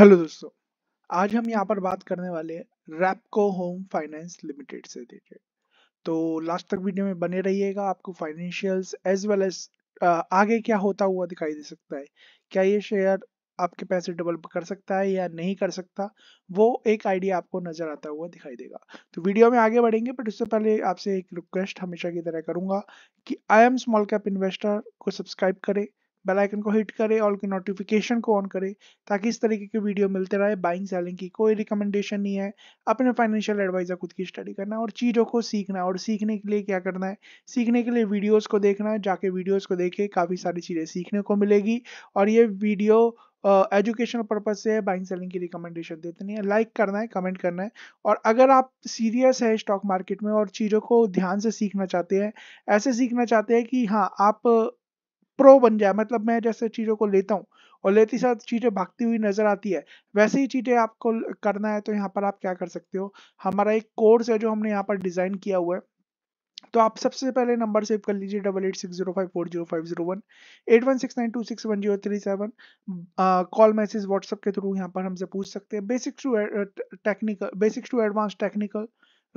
hello दोस्तों आज हम यहाँ पर बात करने वाले रैपको होम फाइनेंस लिमिटेड से देखे तो लास्ट तक वीडियो में बने रहिएगा आपको फाइनेंशियल्स एज वेल एज आगे क्या होता हुआ दिखाई दे सकता है क्या ये शेयर आपके पैसे डबल कर सकता है या नहीं कर सकता वो एक आइडिया आपको नजर आता हुआ दिखाई देगा तो वीडियो में आगे बढ़ेंगे बट उससे पहले आपसे एक रिक्वेस्ट हमेशा की तरह करूंगा कि I am small cap investor को सब्सक्राइब करें बेल आइकन को हिट करें और नोटिफिकेशन को ऑन करें ताकि इस तरीके की वीडियो मिलते रहे बाइंग सेलिंग की कोई रिकमेंडेशन नहीं है अपने फाइनेंशियल एडवाइजर खुद की स्टडी करना और चीज़ों को सीखना और सीखने के लिए क्या करना है सीखने के लिए वीडियोज़ को देखना है जाके वीडियोज़ को देखे काफ़ी सारी चीज़ें सीखने को मिलेगी और ये वीडियो एजुकेशनल uh, पर्पज से है बाइंग सेलिंग की रिकमेंडेशन देते नहीं है लाइक करना है कमेंट करना है और अगर आप सीरियस है स्टॉक मार्केट में और चीज़ों को ध्यान से सीखना चाहते हैं ऐसे सीखना चाहते हैं कि हाँ आप प्रो बन जाए मतलब मैं जैसे चीज़ों को लेता हूँ और लेती साथ चीज़ें भागती हुई नज़र आती है वैसे ही चीज़ें आपको करना है तो यहाँ पर आप क्या कर सकते हो हमारा एक कोर्स है जो हमने यहाँ पर डिज़ाइन किया हुआ है तो आप सबसे पहले नंबर सेव कर लीजिए double eight six zero five four zero five zero one eight one six nine two six one zero three seven call message WhatsApp के थ्रू यहाँ पर हमसे पूछ सकते हैं basic to technical basic to advance technical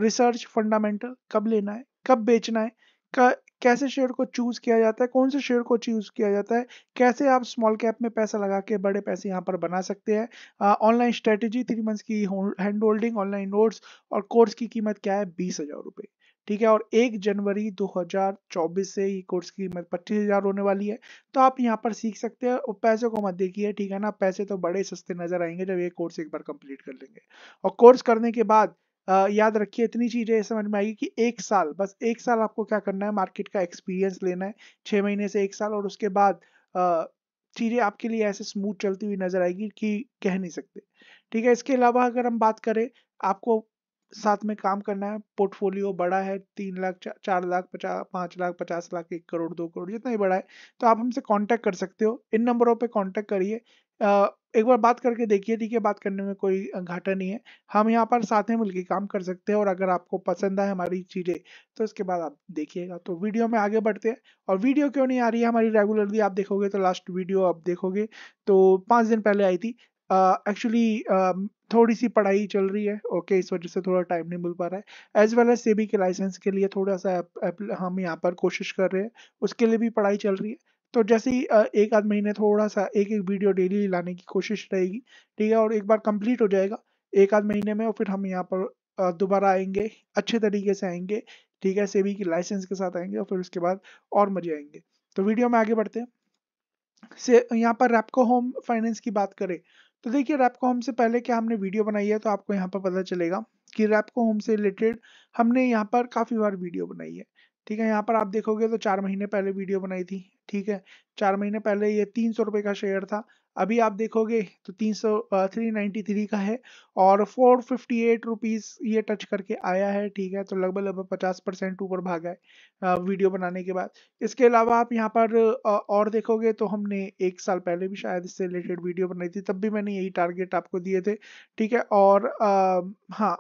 research fundamental कब लेना है कब बेचना है का कैसे शेयर को चूज किया जाता है कौन से शेयर को चूज किया जाता है कैसे आप स्मॉल कैप में पैसा लगा के बड़े पैसे यहाँ पर बना सकते हैं ऑनलाइन स्ट्रेटेजी थ्री मंथ्स की हैंड होल्डिंग ऑनलाइन नोट्स और कोर्स की कीमत क्या है बीस हजार रुपये ठीक है और एक जनवरी 2024 से ये कोर्स की कीमत पच्चीस हजार होने वाली है तो आप यहाँ पर सीख सकते हैं और पैसे को मत देखिए ठीक है ना पैसे तो बड़े सस्ते नजर आएंगे जब ये कोर्स एक बार कंप्लीट कर लेंगे और कोर्स करने के बाद याद रखिए इतनी चीजें समझ में आएगी कि एक साल बस एक साल आपको क्या करना है मार्केट का एक्सपीरियंस लेना है छह महीने से एक साल और उसके बाद चीज़ें आपके लिए ऐसे स्मूथ चलती हुई नजर आएगी कि कह नहीं सकते ठीक है इसके अलावा अगर हम बात करें आपको साथ में काम करना है पोर्टफोलियो बड़ा है तीन लाख चार लाख पचास पाँच लाख पचास लाख एक करोड़ दो करोड़ जितना ही बड़ा है तो आप हमसे कांटेक्ट कर सकते हो इन नंबरों पे कांटेक्ट करिए एक बार बात करके देखिए ठीक है बात करने में कोई घाटा नहीं है हम यहाँ पर साथ में मिलकर काम कर सकते हैं और अगर आपको पसंद आए हमारी चीज़ें तो इसके बाद आप देखिएगा तो वीडियो में आगे बढ़ते हैं और वीडियो क्यों नहीं आ रही है हमारी रेगुलरली आप देखोगे तो लास्ट वीडियो आप देखोगे तो पाँच दिन पहले आई थी एक्चुअली थोड़ी सी पढ़ाई चल रही है ओके इस वजह से थोड़ा टाइम नहीं मिल पा रहा है एज वेल एज सेबी के लाइसेंस के लिए थोड़ा सा हम यहाँ पर कोशिश कर रहे हैं उसके लिए भी पढ़ाई चल रही है तो जैसे ही एक आध महीने थोड़ा सा एक एक वीडियो डेली लाने की कोशिश रहेगी ठीक है और एक बार कंप्लीट हो जाएगा एक आध महीने में और फिर हम यहाँ पर दोबारा आएंगे अच्छे तरीके से आएंगे ठीक है सेबी की लाइसेंस के साथ आएंगे और फिर उसके बाद और मजे आएंगे तो वीडियो में आगे बढ़ते हैं से यहाँ पर रैपको होम फाइनेंस की बात करें तो देखिए रैपको होम से पहले क्या हमने वीडियो बनाई है तो आपको यहाँ पर पता चलेगा कि रैपको होम से रिलेटेड हमने यहाँ पर काफ़ी बार वीडियो बनाई है ठीक है यहाँ पर आप देखोगे तो चार महीने पहले वीडियो बनाई थी ठीक है चार महीने पहले ये तीन सौ रुपए का शेयर था अभी आप देखोगे तो तीन सौ थ्री नाइन्टी थ्री का है और फोर फिफ्टी एट रुपीज़ ये टच करके आया है ठीक है तो लगभग लगभग पचास परसेंट ऊपर भागा है वीडियो बनाने के बाद इसके अलावा आप यहाँ पर और देखोगे तो हमने एक साल पहले भी शायद इससे रिलेटेड वीडियो बनाई थी तब भी मैंने यही टारगेट आपको दिए थे ठीक है और हाँ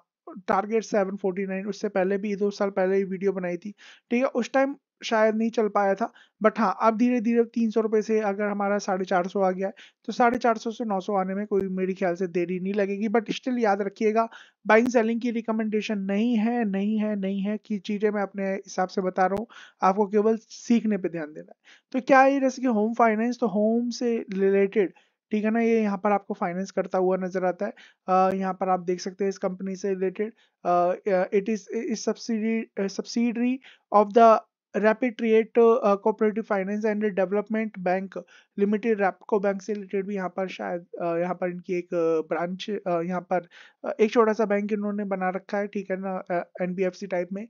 टारगेट सेवन फोर्टी नाइन उससे पहले भी दो साल पहले ही वीडियो बनाई थी ठीक है उस टाइम शायद नहीं चल पाया था बट हाँ अब धीरे धीरे तीन सौ रुपये से अगर हमारा साढ़े चार सौ आ गया है तो साढ़े चार सौ से नौ सौ आने में कोई मेरे ख्याल से देरी नहीं लगेगी बट स्टिल याद रखिएगा बाइंग सेलिंग की रिकमेंडेशन नहीं है नहीं है नहीं है कि चीज़ें मैं अपने हिसाब से बता रहा हूँ आपको केवल सीखने पर ध्यान देना है तो क्या ये कि होम फाइनेंस तो होम से रिलेटेड ठीक है ना ये यहाँ पर आपको फाइनेंस करता हुआ नजर आता है यहाँ पर आप देख सकते हैं इस कंपनी से related it is is subsidy subsidiary of the repatriates cooperative finance and development bank limited Repco bank से रिलेटेड भी यहाँ पर शायद uh, यहाँ पर इनकी एक ब्रांच uh, uh, यहाँ पर एक छोटा सा बैंक इन्होंने बना रखा है ठीक है ना एन टाइप में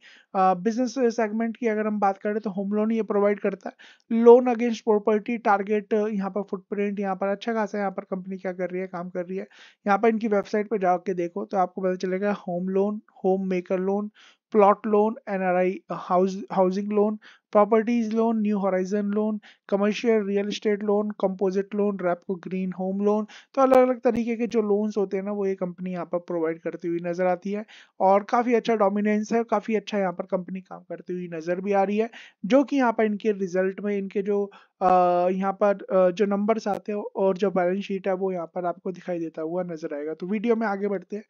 बिजनेस सेगमेंट की अगर हम बात करें तो होम लोन ये प्रोवाइड करता है लोन अगेंस्ट प्रॉपर्टी टारगेट यहाँ पर फुटप्रिंट यहाँ पर अच्छा खासा यहाँ पर कंपनी क्या कर रही है काम कर रही है यहाँ पर इनकी वेबसाइट पर जाके देखो तो आपको पता चलेगा home loan home maker loan plot loan, NRI house, housing loan, properties loan, New Horizon loan commercial real estate loan composite loan Repco green home loan तो अलग अलग तरीके के जो लोन्स होते हैं ना वो ये कंपनी यहाँ पर प्रोवाइड करती हुई नजर आती है और काफी अच्छा डोमिनेंस है काफी अच्छा यहाँ पर कंपनी काम करती हुई नजर भी आ रही है जो कि यहाँ पर इनके रिजल्ट में इनके जो यहाँ पर जो नंबर्स आते हैं और जो बैलेंस शीट है वो यहाँ पर आपको दिखाई देता हुआ नजर आएगा तो वीडियो में आगे बढ़ते हैं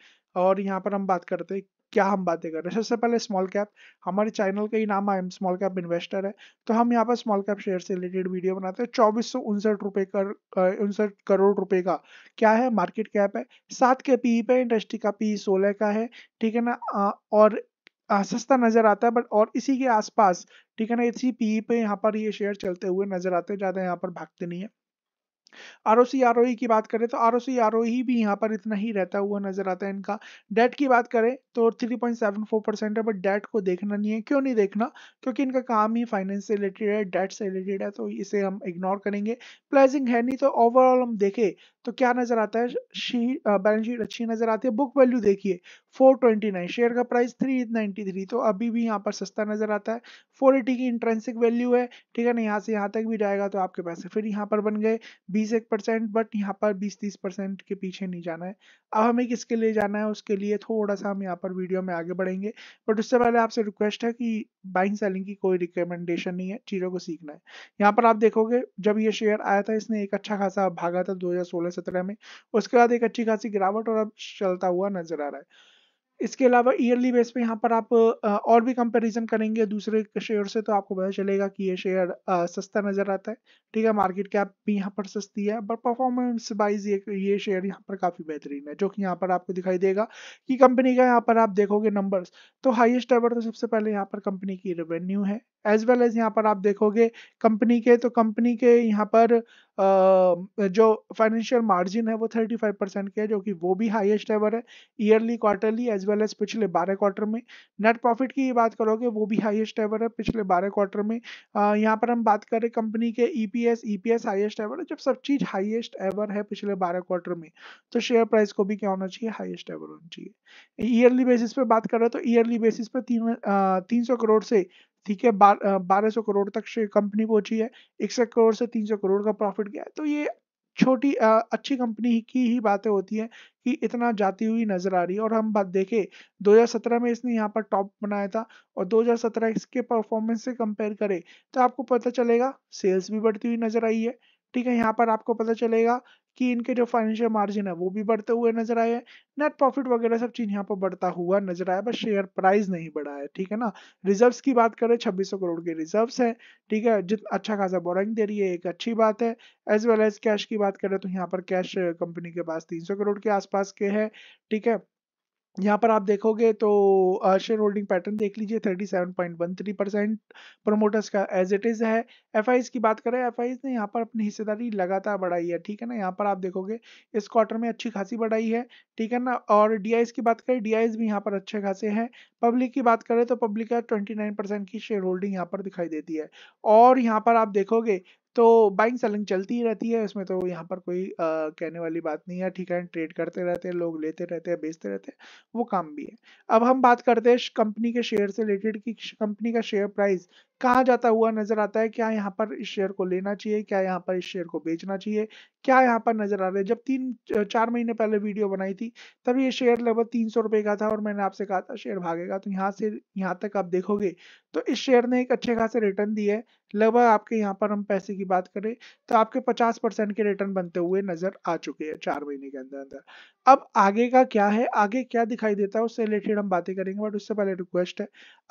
और यहाँ पर हम बात करते हैं क्या हम बातें कर रहे हैं सबसे पहले स्मॉल कैप हमारे चैनल का ही नाम है स्मॉल कैप इन्वेस्टर है तो हम यहाँ पर स्मॉल कैप शेयर से रिलेटेड वीडियो बनाते हैं चौबीस सौ उनसठ रुपये कर उनसठ करोड़ रुपए का क्या है मार्केट कैप है सात के पी e पे इंडस्ट्री का पी e सोलह का है ठीक है ना और सस्ता नजर आता है बट और इसी के आसपास ठीक है ना इसी पी e पे यहाँ पर ये शेयर चलते हुए नजर आते हैं ज्यादा यहाँ पर भागते नहीं है आर ओ की बात करें तो आर ओ भी यहाँ पर इतना ही रहता हुआ नजर आता है इनका डेट की बात करें तो 3.74 परसेंट है बट डेट को देखना नहीं है क्यों नहीं देखना क्योंकि इनका काम ही फाइनेंस से रिलेटेड है डेट से रिलेटेड है तो इसे हम इग्नोर करेंगे प्लेजिंग है नहीं तो ओवरऑल हम देखें तो क्या नजर आता है शी बैलेंस शीट अच्छी नजर आती है बुक वैल्यू देखिए 429 शेयर का प्राइस 393 तो अभी भी यहाँ पर सस्ता नजर आता है 480 की इंट्रेंसिक वैल्यू है ठीक है ना यहाँ से यहाँ तक भी जाएगा तो आपके पैसे फिर यहाँ पर बन गए बीस एक परसेंट बट यहाँ पर बीस तीस परसेंट के पीछे नहीं जाना है अब हमें किसके लिए जाना है उसके लिए थोड़ा सा हम यहाँ पर वीडियो में आगे बढ़ेंगे बट उससे पहले आपसे रिक्वेस्ट है कि बाइंग सेलिंग की कोई रिकमेंडेशन नहीं है चीज़ों को सीखना है यहाँ पर आप देखोगे जब ये शेयर आया था इसने एक अच्छा खासा भागा था दो सत्रह में उसके बाद एक अच्छी खासी गिरावट और अब चलता हुआ नजर आ रहा है इसके अलावा ईयरली बेस पे यहाँ पर आप और भी कंपैरिजन करेंगे दूसरे शेयर से तो आपको पता चलेगा कि ये शेयर सस्ता नज़र आता है ठीक है मार्केट कैप भी यहाँ पर सस्ती है बट परफॉर्मेंस वाइज ये ये शेयर यहाँ पर काफ़ी बेहतरीन है जो कि यहाँ पर आपको दिखाई देगा कि कंपनी का यहाँ पर आप देखोगे नंबर तो हाइएस्ट एवर तो सबसे पहले यहाँ पर कंपनी की रेवेन्यू है एज वेल एज यहाँ पर आप देखोगे कंपनी के तो कंपनी के यहाँ पर जो फाइनेंशियल मार्जिन है वो थर्टी फाइव परसेंट के है जो कि वो भी हाइएस्ट एवर है yearly quarterly as as well as पिछले बारह क्वार्टर में नेट प्रॉफिट की बात करोगे वो भी हाईएस्ट एवर है पिछले बारह क्वार्टर में यहाँ पर हम बात करें कंपनी के ईपीएस ईपीएस हाईएस्ट एवर है जब सब चीज हाईएस्ट एवर है पिछले बारह क्वार्टर में तो शेयर प्राइस को भी क्या होना चाहिए हाईएस्ट एवर होना चाहिए ईयरली बेसिस पे बात करें तो ईयरली बेसिस पे तीन तीन सौ करोड़ से ठीक है बारह सौ करोड़ तक कंपनी पहुंची है इकसठ करोड़ से तीन सौ करोड़ का प्रॉफिट गया है तो ये छोटी अच्छी कंपनी की ही बातें होती है कि इतना जाती हुई नजर आ रही है और हम बात देखें 2017 में इसने यहाँ पर टॉप बनाया था और 2017 इसके परफॉर्मेंस से कंपेयर करें तो आपको पता चलेगा सेल्स भी बढ़ती हुई नजर आई है ठीक है यहाँ पर आपको पता चलेगा कि इनके जो फाइनेंशियल मार्जिन है वो भी बढ़ते हुए नजर आए नेट प्रॉफिट वगैरह सब चीज यहाँ पर बढ़ता हुआ नजर आया बस शेयर प्राइस नहीं बढ़ा है ठीक है ना रिजर्व्स की बात करें छब्बीस करोड़ के रिजर्व्स है ठीक है जित अच्छा खासा बोरिंग दे रही है एक अच्छी बात है एज वेल एज कैश की बात करें तो यहाँ पर कैश कंपनी के पास तीन करोड़ के आसपास के है ठीक है यहाँ पर आप देखोगे तो शेयर होल्डिंग पैटर्न देख लीजिए 37.13 परसेंट प्रोमोटर्स का एज इट इज़ है एफ की बात करें एफ ने यहाँ पर अपनी हिस्सेदारी लगातार बढ़ाई है ठीक है ना यहाँ पर आप देखोगे इस क्वार्टर में अच्छी खासी बढ़ाई है ठीक है ना और डी की बात करें डी भी यहाँ पर अच्छे खासे हैं पब्लिक की बात करें तो पब्लिक का ट्वेंटी की शेयर होल्डिंग यहाँ पर दिखाई देती है और यहाँ पर आप देखोगे तो बाइंग सेलिंग चलती ही रहती है इसमें तो यहाँ पर कोई आ, कहने वाली बात नहीं है ठीक है ट्रेड करते रहते हैं लोग लेते रहते हैं बेचते रहते हैं वो काम भी है अब हम बात करते हैं कंपनी के शेयर से रिलेटेड कि कंपनी का शेयर प्राइस कहा जाता हुआ नजर आता है क्या यहाँ पर इस शेयर को लेना चाहिए क्या यहाँ पर इस शेयर को बेचना चाहिए क्या यहाँ पर नजर आ रहा है जब तीन चार महीने पहले वीडियो बनाई थी तब ये शेयर लगभग तीन सौ रुपए का था और मैंने आपसे कहा था शेयर भागेगा तो यहाँ से यहाँ तक आप देखोगे तो इस शेयर ने एक अच्छे खासे रिटर्न दिए है लगभग आपके यहाँ पर हम पैसे की बात करें तो आपके पचास परसेंट के रिटर्न बनते हुए नजर आ चुके हैं चार महीने के अंदर अंदर अब आगे का क्या है आगे क्या दिखाई देता है उससे रिलेटेड हम बातें करेंगे बट उससे पहले रिक्वेस्ट है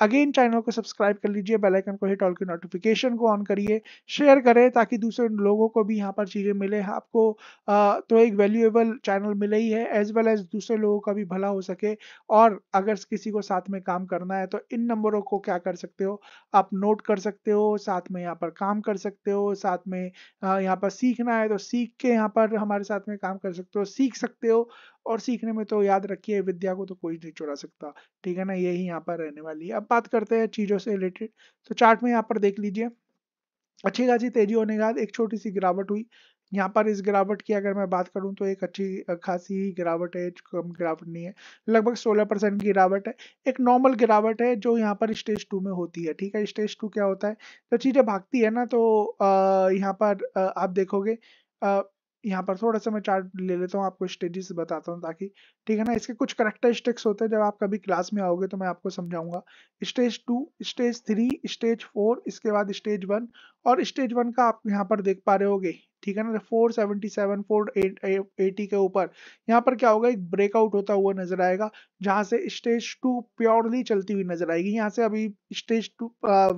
अगेन चैनल को सब्सक्राइब कर लीजिए बेलाइकन को हिट ऑल की नोटिफिकेशन को ऑन करिए शेयर करें ताकि दूसरे लोगों को भी यहाँ पर चीज़ें मिले आपको आ, तो एक वैल्यूएबल चैनल मिले ही है एज वेल एज दूसरे लोगों का भी भला हो सके और अगर किसी को साथ में काम करना है तो इन नंबरों को क्या कर सकते हो आप नोट कर सकते हो साथ में यहाँ पर काम कर सकते हो साथ में यहाँ पर सीखना है तो सीख के यहाँ पर हमारे साथ में काम कर सकते हो सीख सकते हो और सीखने में तो याद रखिए विद्या को तो कोई नहीं चुरा सकता ठीक है ना यही यहाँ पर रहने वाली है अब बात करते हैं चीज़ों से रिलेटेड तो चार चार्ट में यहाँ पर देख लीजिए अच्छी खासी तेजी होने के बाद एक छोटी सी गिरावट हुई यहाँ पर इस गिरावट की अगर मैं बात करूँ तो एक अच्छी खासी ही गिरावट है कम गिरावट नहीं है लगभग 16 परसेंट की गिरावट है एक नॉर्मल गिरावट है जो यहाँ पर स्टेज टू में होती है ठीक है स्टेज टू क्या होता है जब चीज़ें भागती है ना तो आ, यहाँ पर आप देखोगे यहाँ पर थोड़ा सा मैं चार्ट ले लेता हूँ आपको स्टेजेस बताता हूँ ताकि ठीक है ना इसके कुछ करेक्टरिस्टिक्स होते हैं जब आप कभी क्लास में आओगे तो मैं आपको समझाऊंगा stage two stage three stage four इसके बाद स्टेज वन और स्टेज वन का आप यहाँ पर देख पा रहे होगे ठीक है ना four seventy seven four eighty के ऊपर यहाँ पर क्या होगा एक ब्रेकआउट होता हुआ नजर आएगा जहां से स्टेज टू प्योरली चलती हुई नजर आएगी यहाँ से अभी स्टेज टू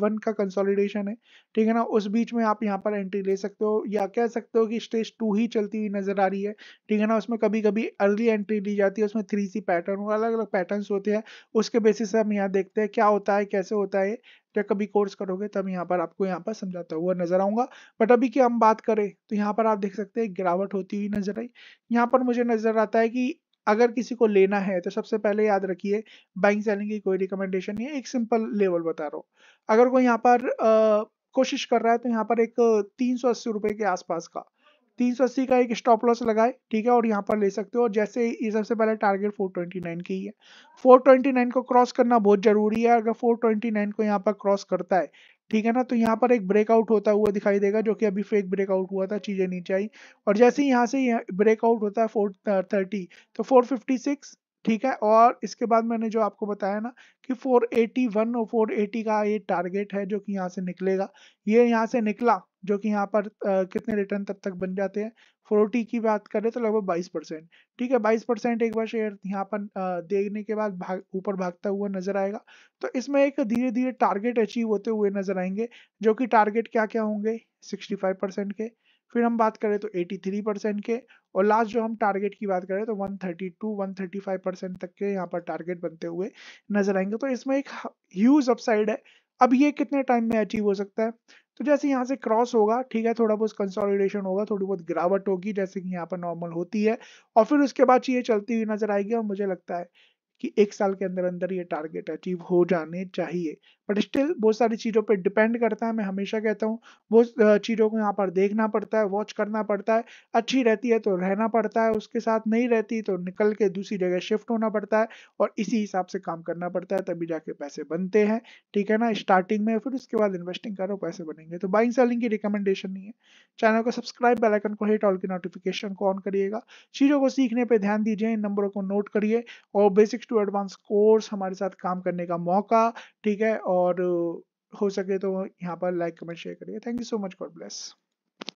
वन का कंसोलिडेशन है ठीक है ना उस बीच में आप यहाँ पर एंट्री ले सकते हो या कह सकते हो कि स्टेज टू ही चलती हुई नजर आ रही है ठीक है ना उसमें कभी कभी अर्ली एंट्री ली जाती है उसमें थ्री सी पैटर्न अलग अलग पैटर्न होते हैं उसके बेसिस से हम यहाँ देखते हैं क्या होता है कैसे होता है या कभी कोर्स करोगे तब यहाँ पर आपको यहाँ पर समझाता हुआ नजर आऊंगा बट अभी की हम बात करें तो यहाँ पर आप देख सकते हैं गिरावट होती हुई नजर आई यहाँ पर मुझे नजर आता है कि अगर किसी को लेना है तो सबसे पहले याद रखिए बाइंग सेलिंग की कोई रिकमेंडेशन नहीं है एक सिंपल लेवल बता रहा हूँ अगर कोई यहाँ पर आ, कोशिश कर रहा है तो यहाँ पर एक तीन सौ अस्सी रुपए के आसपास का 380 का एक स्टॉप लॉस लगाए ठीक है और यहाँ पर ले सकते हो और जैसे ये सबसे पहले टारगेट 429 की ही है 429 को क्रॉस करना बहुत जरूरी है अगर 429 को यहाँ पर क्रॉस करता है ठीक है ना तो यहाँ पर एक ब्रेकआउट होता हुआ दिखाई देगा जो कि अभी फेक ब्रेकआउट हुआ था चीज़ें नीचे आई और जैसे ही यहाँ से ब्रेकआउट होता है फोर थर्टी uh, तो फोर फिफ्टी सिक्स ठीक है और इसके बाद मैंने जो आपको बताया ना कि 481 और 480 का ये टारगेट है जो कि यहाँ से निकलेगा ये यहाँ से निकला जो कि यहाँ पर आ, कितने रिटर्न तब तक बन जाते हैं 40 की बात करें तो लगभग 22 परसेंट ठीक है 22 परसेंट एक बार शेयर यहाँ पर देखने के बाद भाग ऊपर भागता हुआ नजर आएगा तो इसमें एक धीरे धीरे टारगेट अचीव होते हुए नजर आएंगे जो कि टारगेट क्या क्या होंगे फाइव परसेंट के फिर हम बात करें तो 83 परसेंट के और लास्ट जो हम टारगेट की बात करें तो 132 135 परसेंट तक के यहाँ पर टारगेट बनते हुए नजर आएंगे तो इसमें एक ह्यूज अपसाइड है अब ये कितने टाइम में अचीव हो सकता है तो जैसे यहाँ से क्रॉस होगा ठीक है थोड़ा बहुत कंसोलिडेशन होगा थोड़ी बहुत गिरावट होगी जैसे कि यहाँ पर नॉर्मल होती है और फिर उसके बाद ये चलती हुई नजर आएगी और मुझे लगता है कि एक साल के अंदर अंदर ये टारगेट अचीव हो जाने चाहिए बट स्टिल बहुत सारी चीज़ों पर डिपेंड करता है मैं हमेशा कहता हूँ वो चीज़ों को यहाँ पर देखना पड़ता है वॉच करना पड़ता है अच्छी रहती है तो रहना पड़ता है उसके साथ नहीं रहती तो निकल के दूसरी जगह शिफ्ट होना पड़ता है और इसी हिसाब से काम करना पड़ता है तभी जाके पैसे बनते हैं ठीक है ना स्टार्टिंग में फिर उसके बाद इन्वेस्टिंग करो पैसे बनेंगे तो बाइंग सेलिंग की रिकमेंडेशन नहीं है चैनल को सब्सक्राइब बेलाइकन को हिट ऑल की नोटिफिकेशन को ऑन करिएगा चीज़ों को सीखने पर ध्यान दीजिए इन नंबरों को नोट करिए और बेसिक्स टू एडवांस कोर्स हमारे साथ काम करने का मौका ठीक है और और हो सके तो यहाँ पर लाइक कमेंट शेयर करिए thank you so much God bless